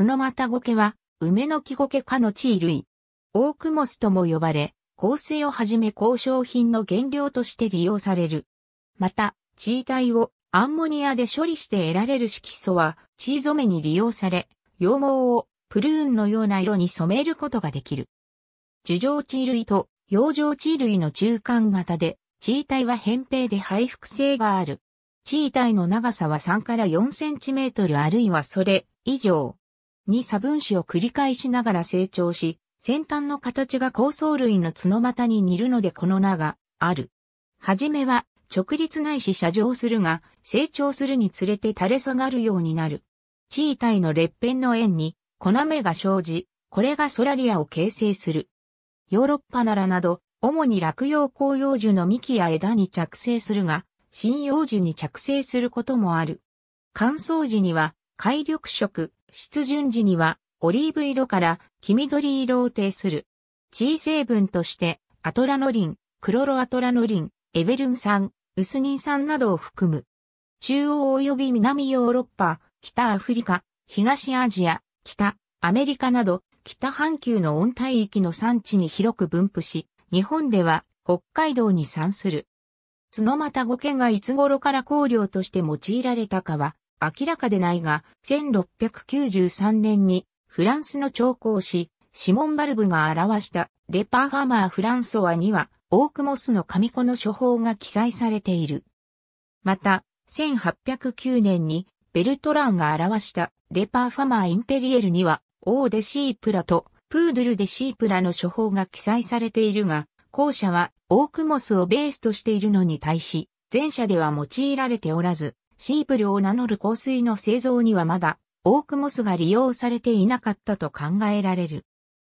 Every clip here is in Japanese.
スノマタゴケは、梅の木ケ科の地衣類。オークモスとも呼ばれ、香水をはじめ交渉品の原料として利用される。また、地衣体をアンモニアで処理して得られる色素は、地染めに利用され、羊毛をプルーンのような色に染めることができる。樹状地衣類と養生地衣類の中間型で、地衣体は扁平で配覆性がある。地衣体の長さは3から4センチメートルあるいはそれ以上。に差分子を繰り返しながら成長し、先端の形が構想類の角股に似るのでこの名がある。はじめは直立ないし射状するが、成長するにつれて垂れ下がるようになる。地位体の裂片の円に粉目が生じ、これがソラリアを形成する。ヨーロッパならなど、主に落葉紅葉樹の幹や枝に着生するが、針葉樹に着生することもある。乾燥時には海緑色、湿潤時には、オリーブ色から黄緑色を呈する。地位成分として、アトラノリン、クロロアトラノリン、エベルン酸、ウスニン酸などを含む。中央及び南ヨーロッパ、北アフリカ、東アジア、北、アメリカなど、北半球の温帯域の産地に広く分布し、日本では北海道に産する。角又五家がいつ頃から香料として用いられたかは明らかでないが、1693年にフランスの長考師、シモン・バルブが表したレパーハマー・フランソワには、オークモスの紙子の処方が記載されている。また、1809年にベルトランが表したレパーファマー・インペリエルには、オーデシープラとプードルデシープラの処方が記載されているが、後者はオークモスをベースとしているのに対し、前者では用いられておらず、シープルを名乗る香水の製造にはまだ、オークモスが利用されていなかったと考えられる。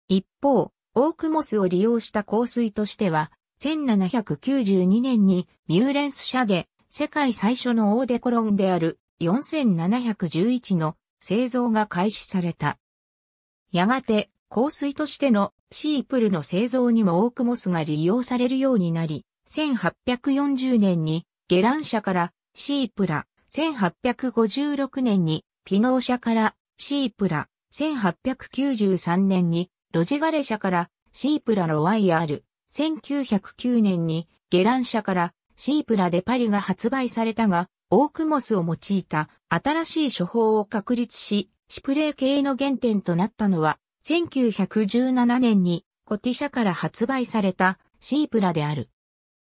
一方、オークモスを利用した香水としては、1792年にミューレンス社で世界最初のオーデコロンである4711の製造が開始された。やがて香水としてのシープルの製造にもオークモスが利用されるようになり、1840年にゲラン社からシープラ1856年にピノー社からシープラ、1893年にロジガレ社からシープラロワイヤル、1909年にゲラン社からシープラでパリが発売されたが、オークモスを用いた新しい処方を確立し、シプレー系の原点となったのは、1917年にコティ社から発売されたシープラである。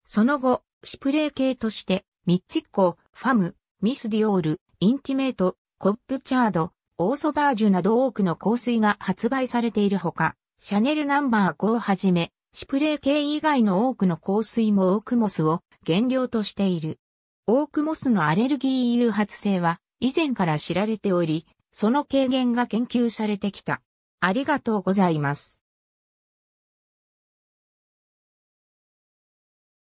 その後、シプレー系として、ミッチッコ、ファム、ミス・ディオール、インティメート、コップチャード、オーソバージュなど多くの香水が発売されているほか、シャネルナンバー5をはじめ、シプレー系以外の多くの香水もオークモスを原料としている。オークモスのアレルギー誘発性は以前から知られており、その軽減が研究されてきた。ありがとうございます。